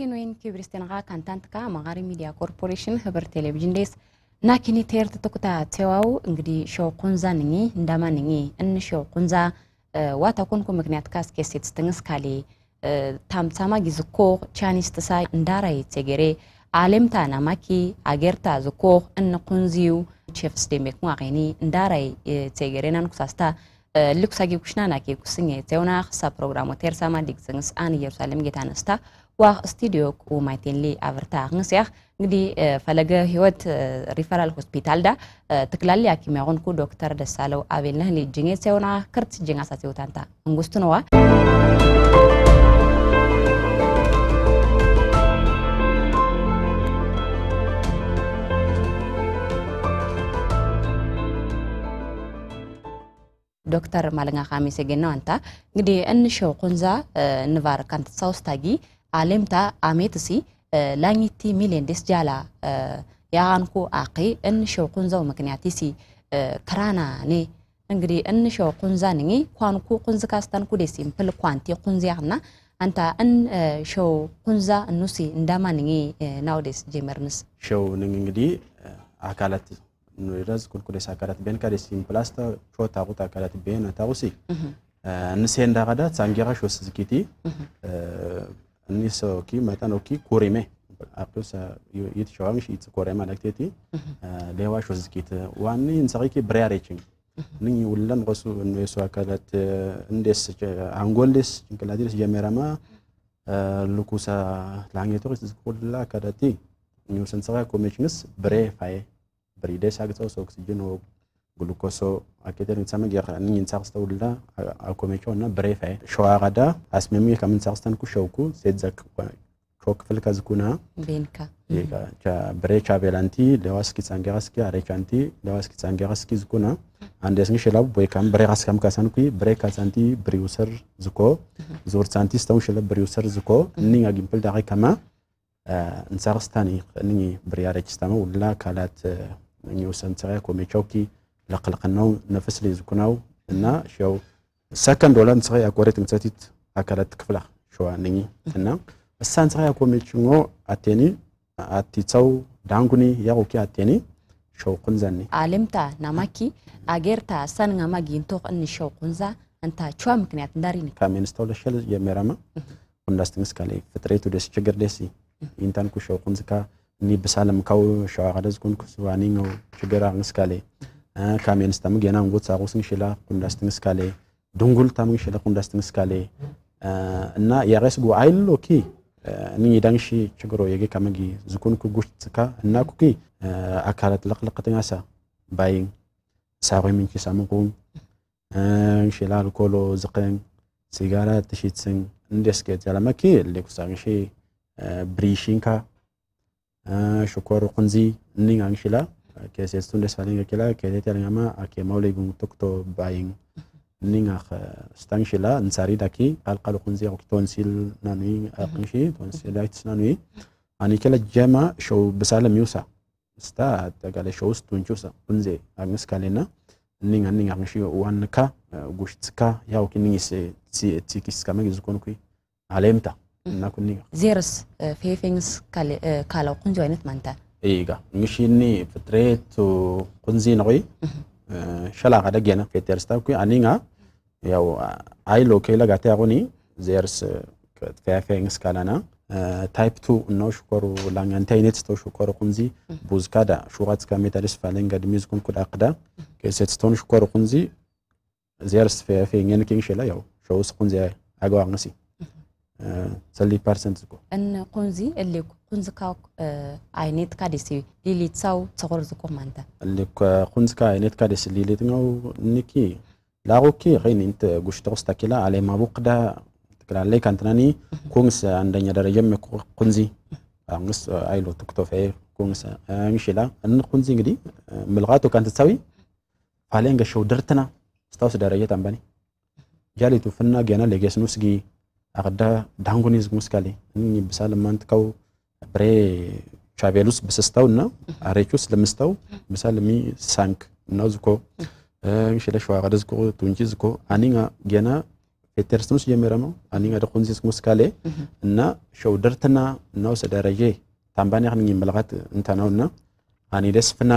ቴኖይን ክብርስትንኻ ካንታንትካ መቐሪ ሚድያ ኮርፖሬሽን ህብር ቴሌቪዥን ደስ ናኪኒ ቴር ትትኩታ ቴዋው እንግዲህ ሸው ኩንዛ ንኚ እንዳማ ንኚ እን ሸው ኩንዛ ዋታ ኮንኩ ምክንያት ካስ ኬሴት ስትንስ ካሌ ታምሳማ ጊዝኮ ቻኒስ ትሳ እንዳራይ ቴጌሬ አሌምታ ናማኪ አጌርታ ዝኮ እን ኩንዚዩ ቼፍስ ደሜክ ሟኺኒ እንዳራይ ቴጌሬናን ኩሳስታ ልኩሳጊ ኩሽና ናኪ ኩስኘ ቴውና ክሳብ ፕሮግራሞ ቴርሳማ ዲግዝንስ አን ኢየሩሳሌም ጌታ ነስታ ዋህ ስቱዲዮ ቁ ማይቴንሊ አብርታ ንስያኽ እንግዲህ ፈለገ ህይወት ሪፈራል ሆስፒታል ዳ ትክላሊ አኪሚያቁንኩ ዶክተር ደሳለው አቤል ነህኒ ጅኜ ሰዮና ክርት ጅኛ ሳሴውታንታ እንጉስቱ ነዋ ዶክተር ማለንጋ ካሜ ሰጌናዋንታ እንግዲህ እንሸው ቁንዛ እንቫር ካንትሳውስታጊ alimta ametisi eh, lañitti milendes jala yaanኩ አቄ እንሸውቁንዛው ምክንያትሲ ክራናኔ እንግዲህ እንሸው ቁንዛንኝ ኳንኩ ቁንዝ ካስተንኩ ደሲምፕል ኳንቲ ቁንዚያና አንታ እንሸው ቁንዛ እኑሲ እንዳማንኝ ናውዴስ ጀመርንስ ሸው ንን እንግዲህ አካላት ኑረዝ ቁልቁዴስ አካላት ቤን ከደሲምፕላስተ ሾ ታቁት አካላት ቤን ታቁሲ እንሴ እንዳቀዳት ሳንጌራ ሾስ ዝኪቲ annis okii mataan okii kuurime aktus yitshawamish yitsi kuurema lakteti lewa shozikit waanni hinsaqiki biriyaarechin nin wullan qosu nuyesu akalat indes angolis chinkilatiles jemerama lukusa laangetoqis zikulla akadati nusensaqa komechnis bire faye birides agtsaus oksijen hoog gulukoso akete nitsame gyakha ni nyinsaksta ulla akomecho na brefe shwagada asmemi kam nsakstan ku shawku sedza chok felka zkuna benka yeka cha brecha belanti lewaski tsangeraski arechanti lewaski tsangeraski zkuna andes ni shelab boy kam bregas kam kasan ku breka tsanti briuser zko zor tsanti staw shelab briuser zko ninga gimpel dare kama nsakstan ni briarechstama ulla kalat ni usantsare komechoki ለቅልቅናው ነፍስ ለይዝኩናው እና ሸው ሰከንድ ወላ ንስኸ ያቆሬት ምሰቲት አካላት ክፍላ ሸዋ ነኝ እና እሳ ንስኸ ያቆሜችንጎ አቴኒ አቲሰው ዳንጉኒ ያውኪ አቴኒ ሸውቁን ዘኒ አሌምታ ናማኪ አጌርታ ሳንጋ ማጊንቶክ እኒ ሸውቁን ዛ እንታ ቸዋ ምክንያት እንዳሪኒ ካሜንስተው ለሸል የሜረማ ሁንዳስትንግስ ካሌ ፍጥሬቱ ደስ ችግር ደሲ ኢንታንኩ ሸውቁን ዝካ እኒ ብሳለም ካው ሸዋ ቀደዝኩን ኩስዋኒ ነው ችግር አንግስ Kaamiyan istamu geenaan goot saaquu sin shilaa kundaas ዱንጉል kalee dungul tamu shilaa እና የረስ ጉ አይሎ ኪ ንኝ ዳንሺ ችግሮ የጌ ካምጊ ዝኩን ኩጉሽትካ እና ኩኪ አካላት ለቅለቅትኛሳ ባይ ሳቆይ ምንቺ ሳምቁም ሽላል ኮሎ ዝቅን ሲጋራ ትሽትስን እንደስኬት ያለመኪ ሌኩሳንሺ ብሪሽንካ ሽኮር ቁንዚ ንኝ አንሽላ que se stunde salinga kila ke dete a que maule gung tocto baing ninga están chila en de aquí stangshila nsari daki alqalu kunzi ok sil nanui aqinshi tonsil ait nanui que la jama show besala miusa está sta tagale show stunchusa a agnes kalena ninga ninga aqinshi ya o que kiningi se si si ti tikis kama gizukon kui alemta na nakun ninga zeres fefings kala kunzi ainat manta eega mishinni fitreetu kunzi naqoy shala qada gena ketersta ku aninga yaw ailo kela gate agoni zers kafengs kalana type 2 no shukuru langantainet to shukuru kunzi buzkada shurat kametaris falenga dimiz kun kud aqda keset ton shukuru kunzi zers fengen king shela yaw shous kunzi agwa ngasi 30% ዝኮ እነ ቁንዚ እሌኩ ቁንዝካ አይኔትካ ደስ ሊሊት ሳው ፀቁር ዝኮ ማንተ እሌኩ ቁንዝካ አይኔትካ ደስ ሊሊት ነው ንኪ ላቁኪ ኸይን እንት ጉሽ ተቁስታ ኪላ አለ ትክላለይ ካንትናኒ ኩንስ አንደኛ ደረጃ መኩ ቁንዚ አንግስ ትክቶፈ ኩንስ ሚሽላ እን ቁንዚ እንግዲህ ምልቃቱ ካንት ሳዊ ፋሌን ገሸው ድርትና ስታውስ ደረጃ ታምባኒ ጃሊቱ ፍና ገና ለጌስ ኑስጊ አቅዳ agda dangonis muscali ni bisal mantkaw bre ቻቤሉስ ብስስተው እና አሬቹስ ለምስተው ምሳል ሚ ሳንክ እና ዝኮ ሽለ ሸዋቀደ ዝኮ ቱንጂ ዝኮ አኒኛ ገና ፌተርስምስ ጀመረመው አኒኛ ዝግ ሙስካሌ እና ሸው ደርትና ነው ሰደረጀ ታምባኒ ኸን ይመለከት እንተናው እና አኒ ደስፍና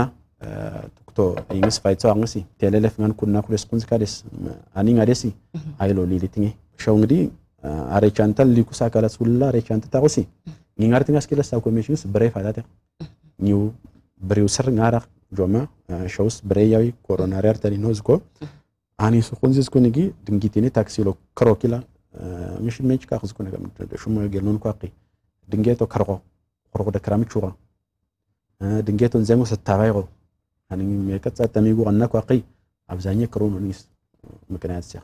ቶ ይንስ ፋይተው አንሲ ቴሌለፍ መንኩና ኩና ኩለስ ኩንስካሌስ አኒኛ ደሲ አይሎ ሊሊትኝ ሸው እንግዲህ arechantan likusa kala sulla arechantata usi ngingarti ngas kila sa commissions bref adate new breuser ngara joma shows breyawi coronary artery nozko ani su khunzis kunigi dingitini taxi lo karo kila mish mech ka khuz kunaga shumo gelnon kwaqi dingeto karqo qorqo da karam chuqa dingeto nzengo satavayqo ani mekat satamigu anna kwaqi abzanya krononis ምክንያት ሲያ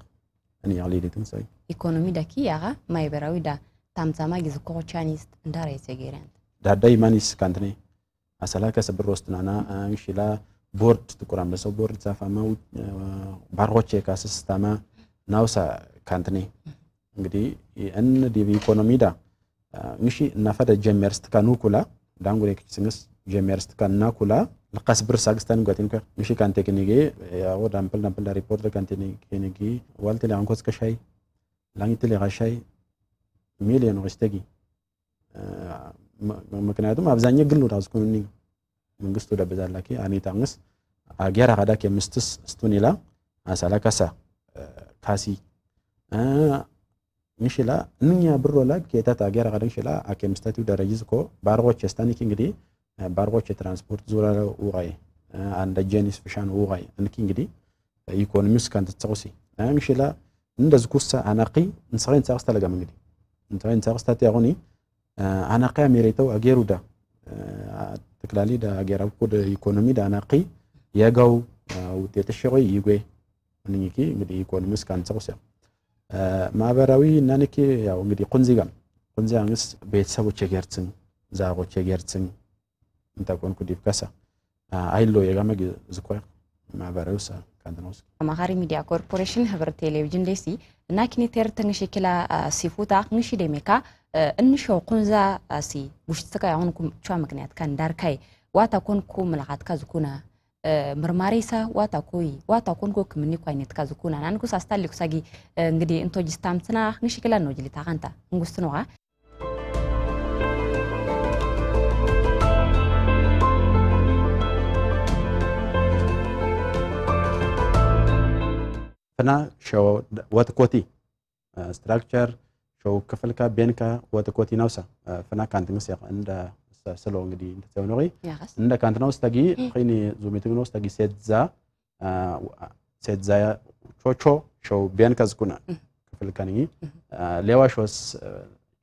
Ekonomii kiyyaara maayibiraawidha. Tamsamaa gizikoo Chinese ndaara eesegeeraan. Daaddaa imaanis kaantine asalaa keessa biroo sitinaanaa shilaa ቦርድ ጥቁር አንበሳው ቦርድ ዛፋማው ባሮቼ ካስስታማ ናውሳ ካንትኔ እንግዲህ እን ዲቪ ኢኮኖሚ ዳ እንሺ እናፈደ ጀመርስት ካኑኩላ ዳንጉሬ ክችስንስ ጀመርስት ካናኩላ lakkas birsa agistan guatin kar mishi kan teknigi ya wo dampel dampel da reporter kan teknigi walti le ankos kashay langi tele gashay ሚሊዮን ወስተጊ ምክንያቱም አብዛኛው ግል ነው ዝኩኒ መንግስቱ ደበዛላኪ አኔት አንስ አገር አዳ ከምስትስ ስቱኒላ አሳላ ካሳ ካሲ ሚሽላ እንኛ ብሮላ ኬታት አገር አዳ ሽላ አከምስተቱ ደረጅዝ ኮ ባርቆች ስታኒክ እንግዲህ ባርቆች የትራንስፖርት ዙረ ውቃይ አንደ ጀኒስ ፍሻን ውቃይ እንኪ እንግዲህ ኢኮኖሚስ ከንት ትፅቕሲ ናይ ሽላ እንደዚ ኩሳ ኣናኺ ንስኸይ ንሳቕስታ እንግዲህ እንግዲ ንስኸይ ንሳቕስታት ያኹኒ ኣናኺያ ሜሬተው ኣጌሩ ዳ ተክላሊ ዳ ኣጌራብ ኮደ ኢኮኖሚ ዳ አናቂ የጋው ውጤት ሽቆ ይጎ እንኝኪ እንግዲህ ኢኮኖሚስ ካንፀቁስ ያ ማህበራዊ ናንኪ ያው እንግዲህ ቁንዚጋም ቁንዚያ ንግስ ቤተሰቦች የጌርትን ዛቆች የጌርትን Intakonku dibkasa. Ayiloo eegama zikwa maabareewsa kantinuus. Amahari Miidiyaa Koorporeeshinii Hibir Teeleevijin deessi naakini teerta ngishii kila sifuuta ngishii deemeka እንሾው ኩንዛ ሲ ውሽጥካ ያሁን ኩምቿ ምክንያት ከን ዳርካይ ዋታ ኮንኩ ምልዓት ካ ዝኩና ምርማሬሳ ዋታ ኮይ ዋታ ኮንኩ ክምኒ ኳይነት ካ ዝኩና ናንጉስ አስታሊኩ ሳጊ እንግዲህ እንቶጅስታምትና ንሽክላ ነው ጅሊታ ኸንታ እንጉስት ነዋ tana show watakoti uh, structure show kafalka benka watakoti nausa uh, fana kanti masya inda salo ngidi inda teonori yes. inda kanti naus tagi khini zumiti naus tagi setza uh, setza ya chocho show benka zkuna mm. kafalka ningi mm -hmm. uh, lewa shows uh,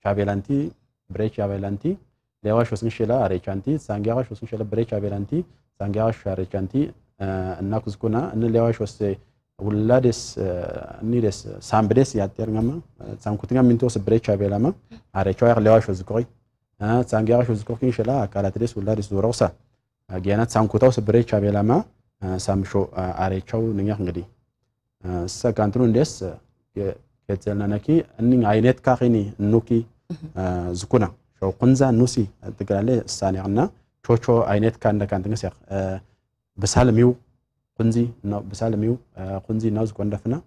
chavelanti breach chavelanti lewa shows ngishela arechanti sangiaga shows ngishela breach chavelanti sangiaga shows arechanti uh, nakuzkuna in lewa shows uh, Wullaades ni des sambedes yatter ngama sankutinga minto sebrecha belama arecho yar lewa shuzkoi sangiara shuzkoi inshallah akalatres wullaades durosa ጊያናት ሳንኩታው ስብሬቻ ቤላማ ሳምሾ አሬቻው ንኛህ እንግዲህ ሰካንትኑ እንደስ ከተለናነኪ እኒ አይነት ካኺኒ ኑኪ ዝኩና ሾቁንዛ ኑሲ ትግራለ ሳኒያና ቾቾ አይነት ካንደ ካንትንገስ በሳልሚው kunzi na bisa lemiu kunzi na zukon dafna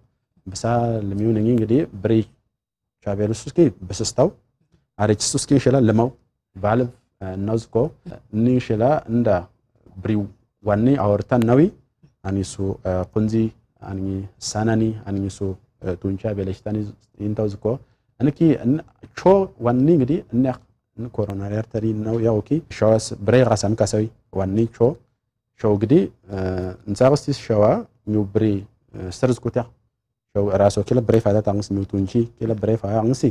bisa lemiu nengi ngedi bri chabelususki bisastaw arichsuski shela lemau balv ናዝኮ ንሽላ እንዳ ብሪው ዋኒ አወርታን ነዊ አኒሱ ቁንዚ አኒ ሳናኒ አኒሱ ቱንቻ ቤለሽታኒ ይንታው ዝኮ አንኪ ቾ ዋኒ እንግዲ እና ኮሮና ያርተሪ ነው ያውኪ ሻዋስ ብሬ ራሳን ካሳዊ ዋኒ ቾ ሸው ግዲ እንጻቅስቲ ሸዋ ሚው ብሪ ሰርዝ ኩታ ሸው ራሶ ኪለ ብሬ ፋታት አንግስ ሚው ቱንቺ ኪለ ብሬ ፋ አንግሲ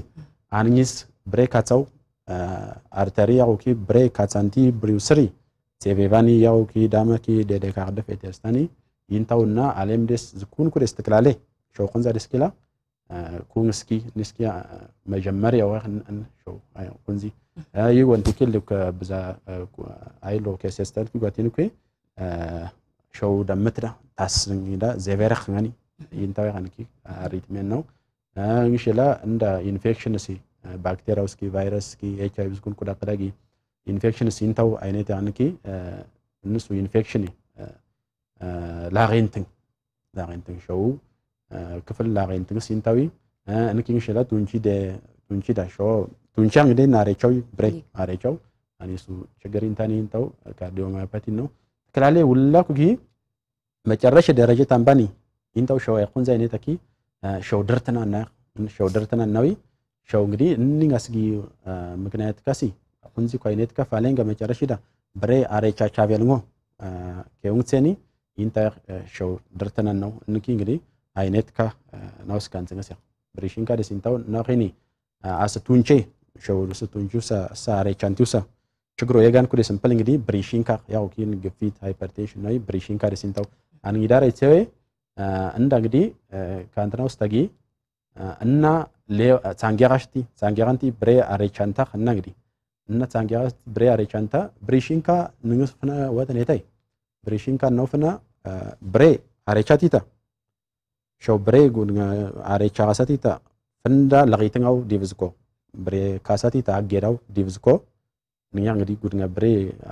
አንኝስ ብሬ ካጻው አርተሪ ያውኪ ብሬ ካጻንቲ ብሪው ስሪ ሴቬቫኒ ያውኪ ዳመኪ ደደ ካርደፍ ኤተስታኒ ይንታውና አለም ደስ ዝኩን ኩደስ ትክላሌ ሸው ቁንዛ ደስ ኪላ ኩንስኪ ንስኪ መጀመሪያ ወ ሸው ቁንዚ ወንቲ ኪል ብዛ አይሎ ከሴስተልኪ ጓቲንኩ showuu dammitra taasisnida zeverx ngani yintawe kanki ritmen ነው ngishila እንደ ኢንፌክሽን ሲ ባክቴሪያው እስኪ ቫይረስ እስኪ ኤች አይቪ ስኩል ኩዳቅዳጊ ኢንፌክሽን ሲ ይንታው አይነት አንኪ እንሱ ኢንፌክሽን ላሬንትን ላሬንትን ሸው ክፍል ላሬንትን ሲንታዊ እንኪ ngishila ቱንቺ ደ ቱንቺ ዳ ሾ ቱንቻ እንግዲህ ናሬቻው ብሬክ ናሬቻው አንሱ ችግር ይንታኒ ይንታው ካርዲዮማዮፓቲ ነው Kilaalee wullaa kugii macarrasha daraja tambani intau ሸው አይኹን ዘይኔ ተኪ ሸው ድርትና ና ሸው ድርትና ናዊ ሸው እንግዲህ እኒንጋስጊ ምክንያት ከሲ ሁንዚ ኮይኔት ከፋሌን ገመጨረሽዳ ብሬ አሬቻ ቻቤልሞ ኬውንሴኒ ኢንተር ሸው ድርትና ነው እንኪ እንግዲህ አይኔት ካ ናውስ ካንጽነስ ያ ብሪሽን ካደስ ኢንታው ናኺኒ አስቱንቼ ሸው ስቱንቹ ሳ አሬቻንቲውሳ ችግሮ የጋን ኩዴ ስምፕል እንግዲህ ብሪሺንካ ያው ኪን ግፊት ሃይፐርቴንሽን ነው ብሪሺንካ ደሲንታው አንጊዳር እቴዌ እንደ እንግዲህ ካንትና ውስጥ ተጊ እና ሳንጌራሽቲ ሳንጌራንቲ ብሬ አሬቻንታ እና እንግዲህ እና ሳንጌራሽቲ ብሬ አሬቻንታ ብሪሺንካ ንግስፍና ወተን የታይ ብሪሺንካ ነው ፍና ብሬ አሬቻቲታ ሸው ብሬ ጉን አሬቻ ሰቲታ ፍንዳ ለቂትኛው ዲቭዝኮ ብሬ ካሰቲታ አጌዳው ዲቭዝኮ ንኛ እንግዲህ ጉድነ ብሬ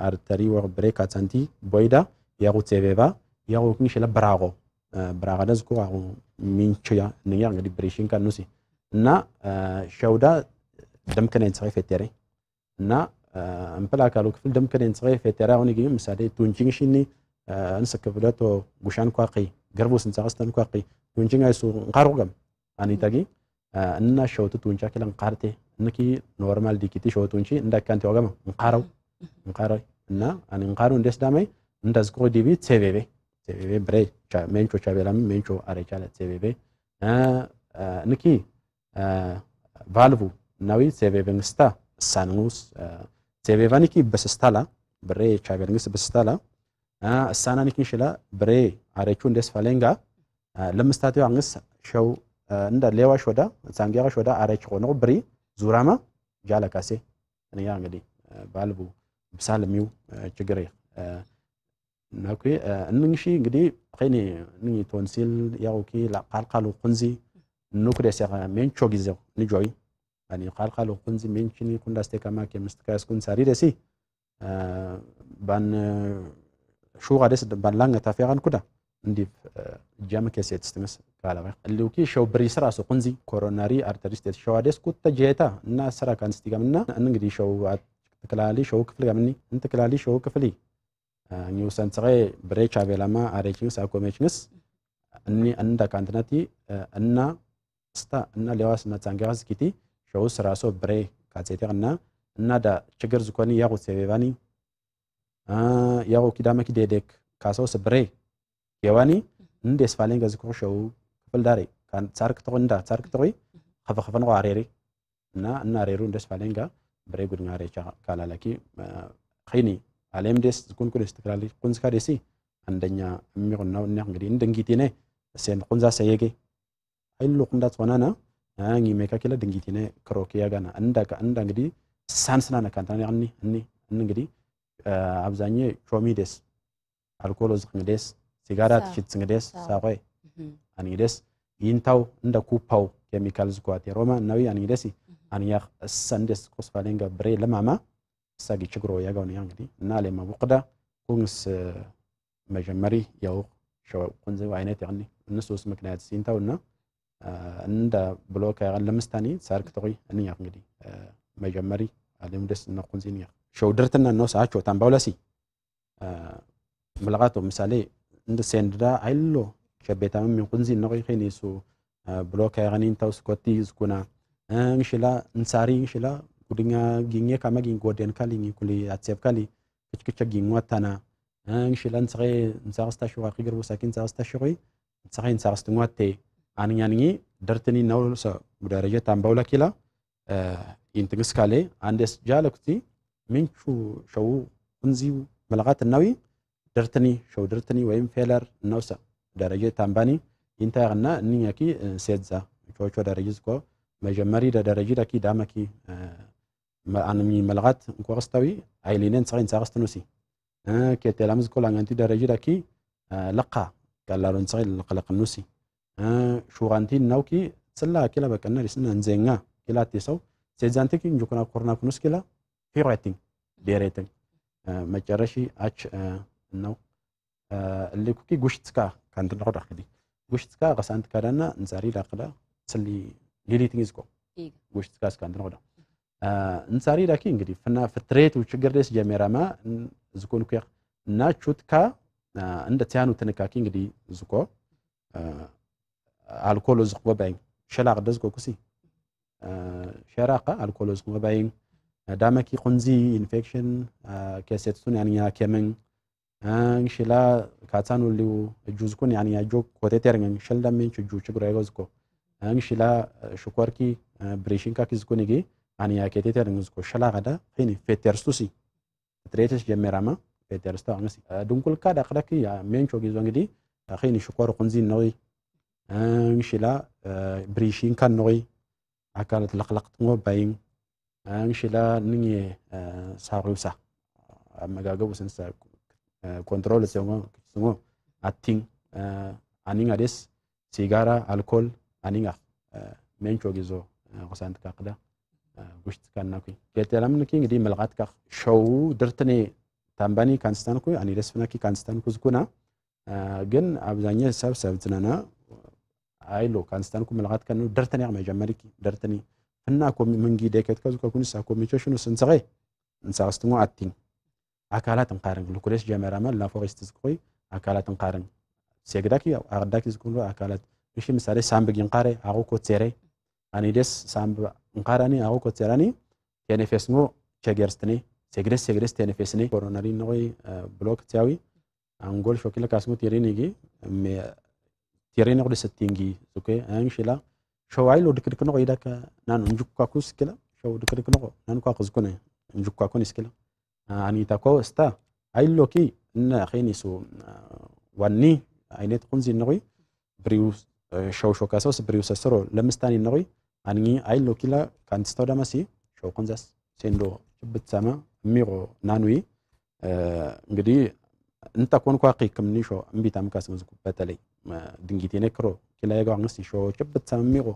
አርተሪ ወር ብሬ ካተንቲ ቦይዳ ያሩ ቴቬባ ያሩ ክንሽ ለብራቆ ብራቆ ደዝኩ አሁ ሚንቹያ ንኛ እንግዲህ ብሬሽን ከኑሲ እና ሸውዳ ደምከነን ጽሬ ፈቴሬ እና እንፕላ ካሉ ክፍል ደምከነን ጽሬ ፈቴሬ አሁን ግን ምሳሌ ቱንቺንሽኒ እንስ ክፍለቶ ጉሻን ኳቂ ገርቡ ስንጻስተን ኳቂ ቱንቺንግ አይሱ እንቃሩ ገም አኒታጊ እና ሸውቱ ቱንቻ ከለን ቃርቴ niki normal dikiti shotunchi ndakanti wagama nqaraw nqaraw na ani nqaru ndes dame ndas ko dibi cvv cvv bre cha mencho chavelam mencho arechala cvv ah niki valvu nawi cvv ngsta sanus cvv niki besstala bre chavel ngs besstala ሳና ኒክን ሽላ ብሬ አሬቹ እንደስ ፈለንጋ ለምስታቴው አንግስ ሸው እንደ ሌዋሽ ወዳ ሳንጊያሽ ወዳ አሬች ሆኖ ብሪ Zurama jala kase aniga እንግዲህ በአልቡ ብሳልሚው ችግሬ ናኩ እንንሺ እንግዲህ ኸይኒ ኒ ቶንሲል ያውኪ ቃልቃሉ ቁንዚ ኑክደ ሲኸ ሜንቾ ጊዜው ንጆይ ani qalqalu kunzi menchini kundaste kama kemistkas kun saride si ban shuga des ban langa tafiyan kuda ከሴት ስትመስ keessatti istimis kaalama luukii shawbri ቁንዚ ኮሮናሪ አርተሪስት arteristet shawaades kutta jeeta እና ስራ ካንስቲ ገምና እንግዲህ ሸው ትክላሊ ሸው ክፍል ገምኒ እንትክላሊ ሸው ክፍሊ ኒው ሰንሰሬ ብሬቻ ቤላማ አሬችንስ አኮሜችንስ እኒ እንደ ካንትነቲ እና ስታ እና ሌዋስ መጻንጋስ ኪቲ ሸው ስራ ሶ ብሬ ካጼቴር እና እና ዳ ችግር ዝኮኒ ያቁ ሴቤባኒ ያቁ ኪዳመኪ ዴዴክ ካሶስ ብሬ يواني ندي سفالين غازي كوشو كفل داري كان تارك تقول ندا تارك تقول خف خف نغو عريري نا نا عريرو ندي سفالين غا بري غود ناري كالا لكي خيني عليم ديس كون كون استقلالي كون سكاري سي عندنا ميغو ناو نيغ غدي ندنجي تيني سين كون زا سيغي اي لو كون دات ونانا አንጊ ሜካኪለ ድንጊቲነ ክሮኪያ ጋና እንዳካ እንዳ እንግዲህ ሳንስና ነካንታ ያኒ እኒ እንግዲህ አብዛኛው ቾሚዴስ አልኮሎዝ ክንዴስ ሲጋራ ሲጋራት ችትስንግዴስ ሳቆይ አንግዴስ ይንታው እንደ ኩፓው ኬሚካልዝ ጓቴ የሮማ ናዊ አንግዴስ አንያ እሰ እንዴስ ቁስፋሌንገ ብሬ ለማማ እሳጊ ችግሮ ያገውን ያ እንግዲህ እና ሌማ ቡቅዳ ኩንስ መጀመሪ ያው ቁንዝ አይነት ያኒ እንሱስ ምክንያት ሲንታው እና እንደ ብሎክ ያቀን ለምስታኒ ሳርክ ተቆይ እንያኽ እንግዲህ መጀመሪ አለም ደስ እና ኩንዝ ሸው ድርትና ነው ሰዓቸው ታምባውለሲ ምልቃቱ ምሳሌ nda sendra aillo shabetama min kunzi na khini su bloka ganin taw skoti skuna ngshila nsari ngshila kudinga ginge kama gingoden kali ngikuli atsep kali kichkicha gingwa tana ngshila nsare nsarsta shura khigir busakin sarsta shuri nsare nsarsta ngwate anyangi dartini nawlo sa budaraja tambawla kila intingis kale andes jalakti minchu shawu kunzi malagatan nawi درتني شو درتني ويم فيلر نوسا درجة تنباني انت غنا نيكي آه، سيدزا شو شو درجة زكو مجمري دا درجة لكي دامكي آه، ما أنا مي ملغات كورستوي عيلينين سغين ساغستنوسي أه كي تلامز كل أنتي درجة لكي أه لقى كالارون سغين لقلق النوسي أه شو غانتي نوكي تسلا كلا بكنا رسنا نزينا كلا تيسو سيدزانتي كي نجوكنا كورنا كنوس كلا في ريتنج دي ريتنج آه، مجرشي اتش ነው اللي كوكي غوشتكا كانت نغدا خدي غوشتكا غاس انت كارانا نزاري لاقلا سلي ليلي تنيزكو غوشتكا كانت نغدا نزاري لاكي انغدي فنا فتريت وشجر ديس جاميراما زكون كير نا تشوتكا عند تيانو تنكاكي انغدي زكو الكول زقوا باين شلاق دزكو كسي شراقه الكول زقوا باين دامكي قنزي انفكشن كاسيتون يعني كمن shila katsan uliu juzkun yani ajo koteter ngang shal damen chuju chugura gozko ang shila shukorki brishin ka kizkunigi ani aketeter nguzko shala gada fini feterstusi tretes jemerama fetersta angsi dunkul ka da qadaki ya mencho gizo ngidi khini shukor qunzin noy ang shila brishin kan noy akalat laqlaq ngo bayin ang shila ningi sarusa amagaga busan saku contrôle sumo atting aninga des sigara alcool aninga mencho gizo qosant kaqda gusht kanakui ketelamni ki ngidi melgat ka show dirtne tambani kanstanku ani desfnaki kanstanku zkuna ግን አብዛኛ ሰብ ሰብ ዝነና አይሎ ካንስታንኩ መልቃት ከኑ ደርተኒ ያቅ መጀመሪ ደርተኒ እና ኮሚ መንጊ ደከት ከዙ ከኩንሳ ኮሚኒኬሽኑ ስንሰቀይ እንሳቅስትሞ አቲኝ ኣካላት ንቃርን ሉኩሌስ ጀመራመን ናብ ፎቅ ዝትዝክኮይ ኣካላት ንቃርን ሴግዳክ ያው ኣቅዳክ ዝክብሉ ኣካላት ንሺ ምሳሌ ሳምብግ ይንቃረ ኣቁ ኮትሴረ ኣኒደስ ሳምብ እንቃራኒ ኣቁ ኮትሴራኒ ቴኔፌስኖ ቸጌርስትኒ ሴግደስ ሴግደስ ቴኔፌስኒ ኮሮናሪ ንቆይ ብሎክ ትያዊ አንጎል ሾኪለ ካስሙ ቲሪኒጊ ቲሪኒ ቁድ ስቲንጊ ዝኮ አንሽላ ሸዋይ ሎ ድክድክ ንቆ ይዳከ ናኑ እንጅኳኩስ ክላ ሸው ድክድክ ንቆ ናንኳ ክዝኩነ እንጅኳኩን ይስክላ ኣኒታ ኮ እስታ ኣይሎኪ እነ ኸኒሱ ዋኒ ዓይነት ቁንዚ ንቑይ ብሪው ሸውሾ ከሰውስ ብሪው ሰስሮ ለምስታኒ ንቑይ ኣንኚ ኣይሎኪላ ካንትስተው ደመሲ ሸው ቁንዘስ ሴንዶ ጭብት ሰመ እሚቆ ናኑይ እንግዲህ እንተ ኮንኳ ቂክምኒ ሾ እምቢታም ካስምዝኩ በተለይ ድንጊት የነክሮ ኪላ የጋ ንስ ሾ ጭብት ሰመ እሚቆ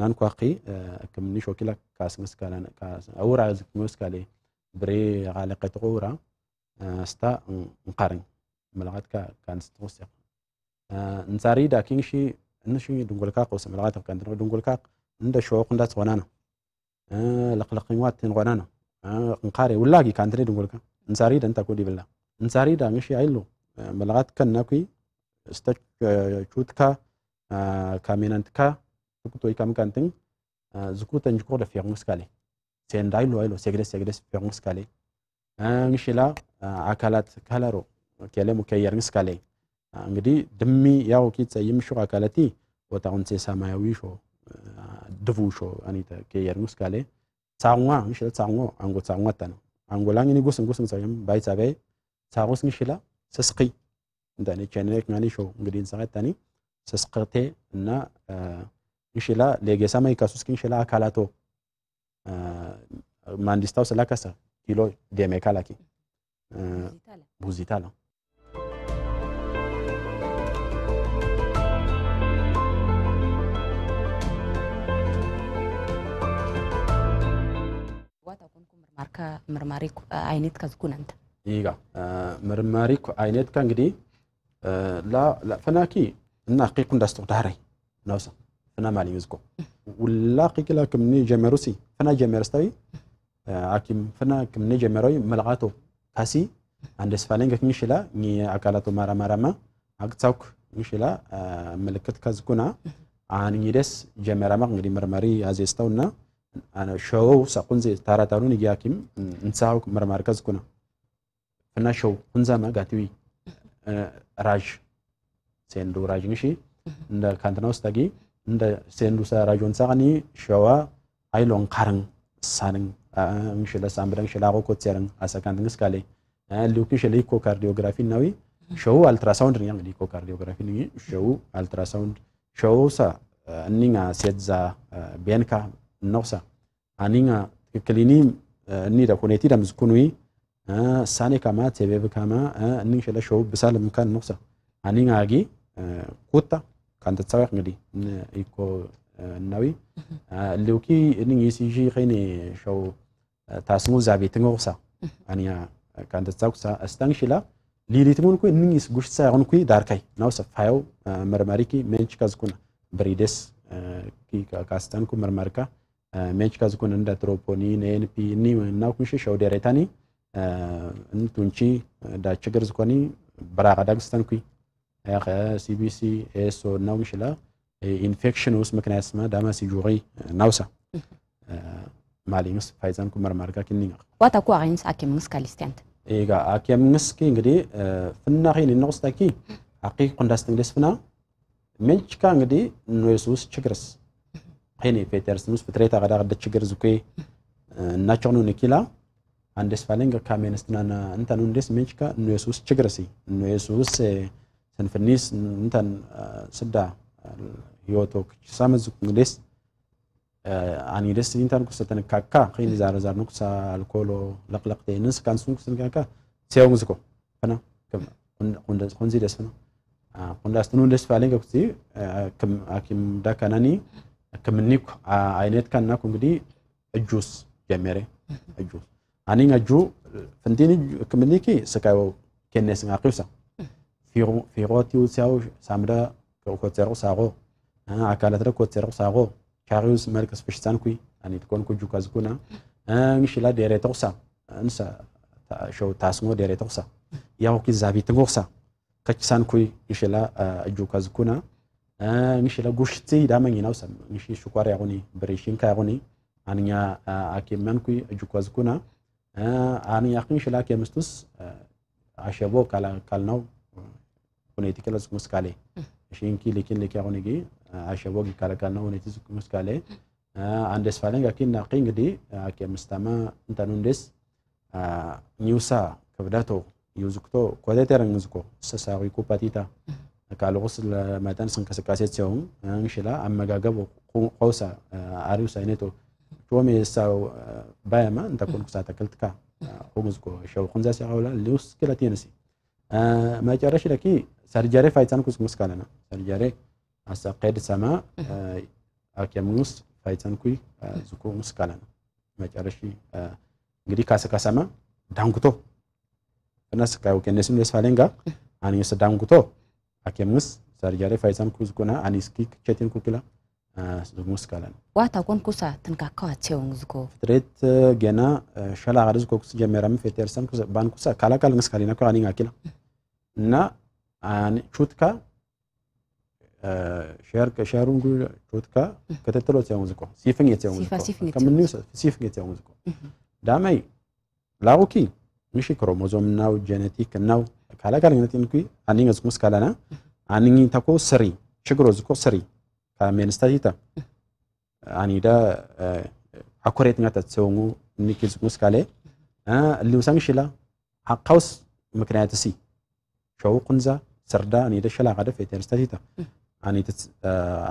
ናንኳ ቂ እክምኒ ሾ ኪላ ካስምስ ካለ ኣውራ ዝክምስ ካለ بري غالقة غورة آه، ستا نقارن ملغات كا كان ستوسق آه، نزاري دا كينشي نشي دنقلقاق وسم ملغات كان دنقلقاق ندا شوق ندا تغنانا آه، لقلقيوات تنغنانا نقاري ولاقي كان تري دنقلقا نزاري دا انتا كودي بالله نزاري دا نشي عيلو ملغات كان ناكي ستا شوتكا كامينانتكا تكتوي كام كانتين زكوتا نجكور دا فيغ مسكالي ሴንዳይ ሎይሎ ሴግደስ ሴግደስ ፌንስ ካሌ እንሽላ አካላት ከለሮ ኬሌ ሙከየርንስ ካሌ እንግዲህ ድሚ ያው ኪት ሰይም አካላቲ ወጣውን ሴ ሰማያዊ ሾ ድቡ ሾ አኒተ ከየርንስ ካሌ ሳንዋ እንሽላ ሳዋ አንጎ ሳንዋ ተነ አንጎላኝ ንጉስ ንጉስ ሰይም ባይ ሳበ ሳውስ እንሽላ ስስቂ እንደኔ ቸኔክ ማኒ ሾ እንግዲህ ሰራታኒ ስስቅቴ እና እንሽላ ሌጌ ሰማይ ካሱስ እንሽላ አካላቶ Eh, maandis ta'uu silaa kasa kiiloo deemee kalaqe buuzii taala. ምርማሪ አይነት ከዚ ኩነንተ ይጋ ምርማሪ አይነት ከእንግዲህ ፈናኪ እና ቂቁ እንዳስተው ዳህረይ ነውሳ fana maalinyuzgo wulaqi kila kimni jemerusi fana jemerstawi akim fana kimni jemeroi malqato kasi andesfalenga kingshila ni akalato mara marama agtsauk kingshila ምልክት ከዝኩና አንኝደስ ጀመረማ እንግዲህ መርመሪ አዜስተውና ሸወው ሰቁንዜ ታራታሩን እያኪም እንሳውክ መርማሪ ከዝኩና ፍና ሸው ሁንዛማ ጋቲዊ ራዥ ሴንዱ ራዥ ንሺ እንደ ካንትና ውስጥ ተጊ nda sendusa rajon sagani shawa ailon karang saning ngshila sambra ngshila ko kotsering asakant ngskale luki shila echocardiografi nawi shawu ultrasound ring ngi echocardiografi ngi shawu ultrasound shawu sa ninga setza benka nosa aninga klini ni da kuneti da mzkunui sane kama tebeb kama ning shila shawu bisal mkan nosa aninga agi kutta kan tatsawaq ngadi na iko nawi leuki ning yisiji khine show tasmu zabe tingosa ania kan tatsawqsa astangshila ሊሊትሙን ኩ ንኝስ ጉሽሳ ይኹን ኩ ዳርካይ ናው ሰፋዮ መርማሪኪ ሜንች ካዝኩና ብሪደስ ኪ ካስተንኩ መርማርካ ሜንች ካዝኩን እንደ ትሮፖኒ ኤንፒ እኒ ናው ኩሽ ሸው ደሬታኒ እንቱንቺ ዳችግር ዝኮኒ ብራቀዳግ ስተንኩ ሲቢሲ ኤሶ እናው ይችላ ኢንፌክሽን ውስጥ ምክንያት ስማ ዳማ ሲጁሪ ናውሳ ማሊንግስ ፋይዛንኩ መርማርጋ ኪኒንግ ዋታ ኩ አሪንስ ካሊስቲያንት ኤጋ አኪምስ እንግዲህ ፍና ኺን ንቁስ ታኪ ፍና መንችካ እንግዲህ ኖይሱስ ችግርስ ሄኔ ፌተርስ ምስ ፍትሬታ ጋዳ ጋደ ችግር ዝኩ እናቸው ንኪላ አንደስ ፋለንግ ካሜንስትና እንተኑ እንዴስ መንችካ ኖይሱስ ችግርሲ ኖይሱስ tnfnis intan sida hiyoto kichisa mazu kungilis ani des intan kusa tan kakka khili zar zar nuk sa alkolo laqlaq te nus kan sun kusin kakka seo muziko kana kunda kunzi des kana kunda stunun des falinga kusi kim akim dakanani ከምኒ አይነት ከናኩ እንግዲህ እጁስ ጀመረ እጁ አኒን እጁ ፍንቲን ከምኒኪ ስካዮ ኬኔስ ngaqiብsa ፊሮቲውሲያው ሳምደ ኮትሰሩ ሳቆ አካላት ኮትሰሩ ሳቆ ሻሪውስ መልክ ስፔሽታንኩ አኒት ኮንኩ ጁካዝኩና ንሽላ ደሬ እንሰ ሸው ታስሞ ደሬ ያው ኪዛቢ ትንጎሳ ከችሳንኩ ንሽላ ጁካዝኩና ንሽላ ጉሽቲ ዳመኝናው ሰም ንሽ ሹኳር ያሁኒ ብሬሽንካ ያሁኒ አንኛ አኬመንኩ ጁካዝኩና አንኛ ክንሽላ ኬምስቱስ አሸቦ ካልናው huneti kala sumus kale ishin kili kili kya hunigi ashabogi kala kala huneti sumus kale andes falen gakin na qingdi ke mustama intanundes nyusa kabdato yuzukto kwadeter nguzuko sasawi kupatita kalu ghusl matan sinqasaqaset sewum ngshila amagagabu qawsa ariusa ineto تومي ساو بايما انت كون كسا تكلتكا هومزكو شو خمسة ساعة ولا لوس كلا تينسي ما جرش لكي Sarjare faayitaan ኩስ kuus kalana. Sarjare asa qeed sama hakemuus ኩይ ዝኩ ኩስ ካለና መጨረሺ እንግዲህ ካሰ ከሰማ ዳንጉቶ ከነስ ከነስ ንስፋለን ጋ አንዩስ ዳንጉቶ አኬሙስ ሰርጀሪ ፋይሳን ኩዝኩና አኒስኪ ቸቲን ኩክላ ዙሙስ ካለን ዋታ ኮን ኩሳ ትንካካው አቸውን ዝኮ ፍትሬት ገና ሸላ አርዝ ኮክስ ጀመራም ፌተርሰን ኩሳ ባን ኩሳ ካላካል ንስካሊና ኮ አኒን አኪላ እና Aan chutka sharka sharungu chutka katatalo tsa muziko sifin ya tsa muziko kamnu sifin ya tsa muziko damai laruki mishi chromosome now genetic now kala kala ngati nku anin azku skalana anin tako sri chigro ziko sri ka menstatita anida accurate ngata tsongu nikis muskale liusan shila haqaus ምክንያት ሲ ሸው ቁንዛ sardaa ani da shalaa qada feeteen istaatiita ani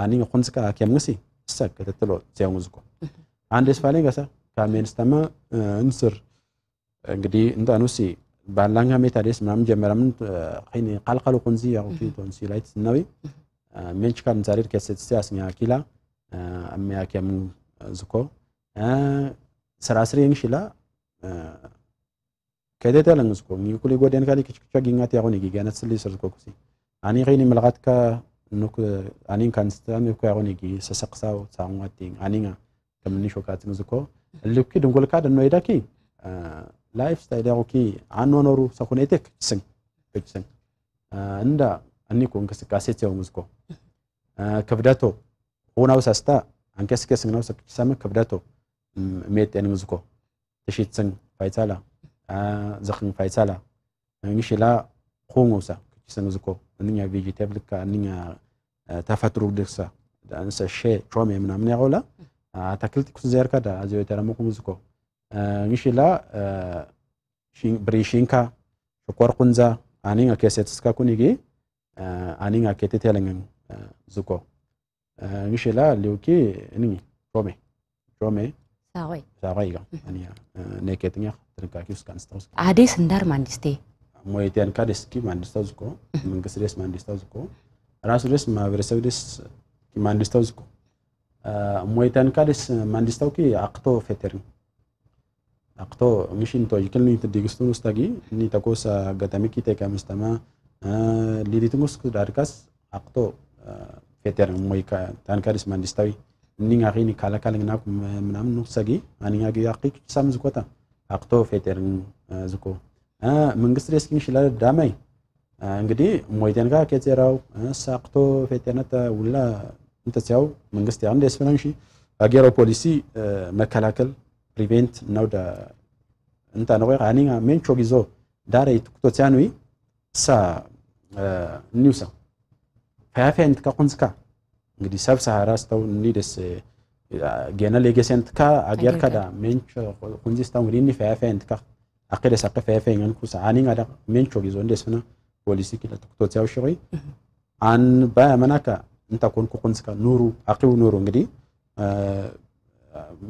ani qonska kemngisi sak tetelo siyanguዝko አንድ ስፋሌን ገሰ ካሜንስተማ እንስር እንግዲህ እንጣኑሲ ባላንጋ ሜታዴስ ምናምን ጀመረ ምን ኸይኒ ቃልቃሉ ቁንዚ ያውቲ ቶንሲ ላይት ስናዊ ሜንች ካን ዛሬድ ከሰት ሲያስ ሚያኪላ ሚያኪያም ዝኮ ስራስሬን ሽላ كديتا لنسكو يقولي قودين كالي كشكشا جينات يغوني جيجانات سلي سرزكوكسي أني غيني ملغات كا نوك أني كانستان يكو يغوني جي سسقساو تاعوات دين أني غا كمني شوكات نزكو اللي كي دنقول كاد إنه يداكي لايف ستايل يغوكي عنو نورو سخونيتك سن بجسن እንዳ አኒኮ እንቅስቃሴ ቸው ሙዝኮ ከብደቶ ሆናው ሳስታ አንከስከስ ነው ሰክሰመ ከብደቶ ሜጤን ሙዝኮ ትሽትሰን ፋይታላ zakhni faisala ngishila khungusa kisanuzuko ninya vegetable ka ninya eh, tafatru dirsa ansa she chome mna mna gola mm. atakilt ah, kuzerka da azoyetara mukumuzuko eh, ngishila eh, brishinka shukwar kunza aninga kesetska kunigi aninga ketetelengen zuko ngishila liuki ningi chome chome sawai sawai ga mm-hmm. ania neketinga Afrika Hughes kan stau suko. Ade sendar mandi ste. Mo ite an kade ski mandi stau suko, mung mm-hmm. kesede ski mandi stau suko. Rasu des ma verse ude ski mandi stau suko. Mo ite an kade ki ah, akto feteri. Akto mishin to yikel ni te digustu nus tagi, ni ta kosa gata mi kite ka mus tama. Ah, Lili tungu suku darkas akto ah, feteri mo ika tan kade ski ning stau ni. Ninga kini kala kala ngina kum minam nuk sagi, ma ninga giyakik zukota, አቅቶ ፌጤርን ዝኮ መንግስት ደስ ግን ይችላል ዳማይ እንግዲህ ሞይቴን ካ ኬቴራው ሳቅቶ ፌጤነት ውላ እንተሲያው መንግስት ያን ደስ ሺ አገሮ ፖሊሲ መከላከል ፕሪቬንት ነው ዳ እንታ ነው ያኒ ሜንቾ ጊዞ ዳሬ ትኩቶቲያኑይ ሳ ኒውሳ ፈያፈንት ከቁንስካ እንግዲህ ሰብ ሰሃራ ስተው ኒደስ gena legesen tka agar kada mencho kunzista sta nguri ni fa fa entka akere sa ka fa fa ngan kusa ani ngada mencho gizonde sana polisi kila to tsaw shiri an ba manaka nta kun ku kunska nuru akiu nuru ngidi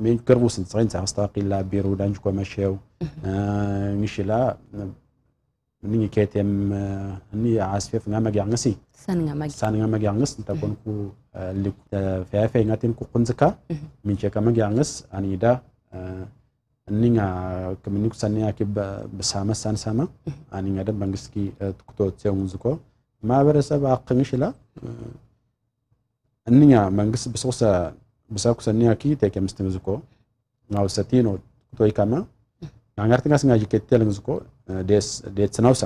min kerbu sin tsain sa hasta qilla biru danj ko mashew mishila ni ketem ni asfef ngama gyangasi san ngama gyangasi nta kun ku faya faya ngatin ku kunzika min che kamang yangas anida ninga kamini kusani yake basama san sama aninga da bangiski tukuto tse unzuko ማህበረሰብ አቅም ይችላል እንኛ መንግስት ብሶሰ ብሳኩሰኒ አኪ ቴከ ምስትም ዝኮ ናውሰቲ ነው ቶይ ካማ አንጋርት ጋስ ጋጅ ከተል ዝኮ ዴስ ዴስ ናውሳ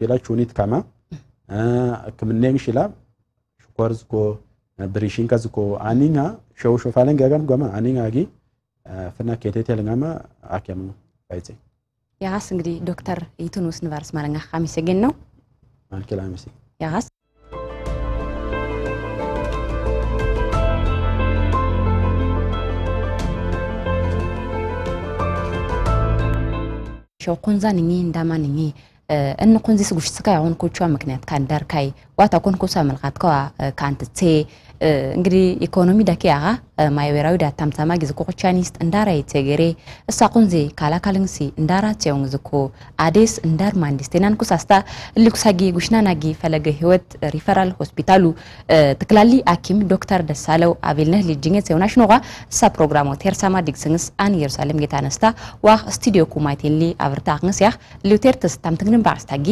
ኬላቹኒት ካማ ከምነኝ ይችላል gorsi koo birishiin kas koo aninga shou shofaaleen gagan goma aninga gi ፍና ኬቴት ያለናማ አኪያም ነው ባይዜ ያስ እንግዲህ ዶክተር ይቱኑስ ንባርስ ማለንጋ ሐሚስግን ነው ማልከላ ሐሚስ ያስ ሾኮንዛ ንኚ እንዳማ ንኚ inni kun zis gushsika yaun kochua mknet kan darkai wata kun kusa malqad kawa kaantitee እንግዲህ ኢኮኖሚ ዳኪያኻ ማይበራዊ ዳታምታማ ግዝኮ ቁቻኒስት እንዳራይ ተገሬ እሳቁንዚ ካላካልንሲ እንዳራቸውን ዝኮ አዴስ እንዳር ማንዲስቴናን ኩሳስታ ልኩሳጊ ጉሽናናጊ ፈለገ ህይወት ሪፈራል ሆስፒታሉ ትክላሊ አኪም ዶክተር ደሳለው አቤልነህ ልጅኘት ሰውናሽ ኖቋ እሳ ፕሮግራሞ ቴርሳማ ዲግስንስ አን ኢየሩሳሌም ጌታነስታ ዋኽ ስቱዲዮ ኩማይቴንሊ አብርታ ክንስያኽ ሊውቴር ተስታምትግንን ባርስታጊ